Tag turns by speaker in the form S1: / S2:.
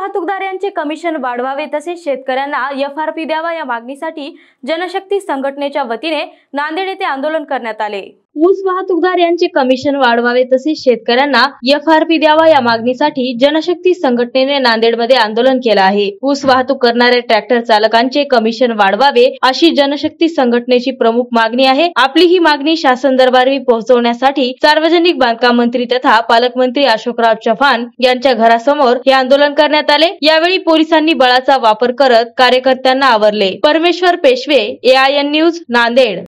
S1: वाहतूकदार commission वाढवावे तसेच शेतकऱ्यांना एफ आर पी द्यावा या मागणीसाठी जनशक्ती संघटनेच्या वतीने नांदेड येथे आंदोलन करण्यात आले ऊस वाहतूकदार यांचे कमिशन वाढवावे तसेच शेतकऱ्यांना एफ आर पी द्यावा या मागणीसाठी जनशक्ती संघटनेने नांदेडमध्ये आंदोलन केलं आहे ऊस वाहतूक करणाऱ्या ट्रॅक्टर चालकांचे कमिशन वाढवावे अशी जनशक्ती संघटनेची प्रमुख मागणी आहे आपली ही मागणी शासन दरबारी पोहोचवण्यासाठी सार्वजनिक बांधकाम मंत्री तथा पालकमंत्री अशोकराव चव्हाण यांच्या घरासमोर हे आंदोलन करण्यात आले यावेळी पोलिसांनी बळाचा वापर करत कार्यकर्त्यांना आवरले परमेश्वर पेशवे एआयएन न्यूज नांदेड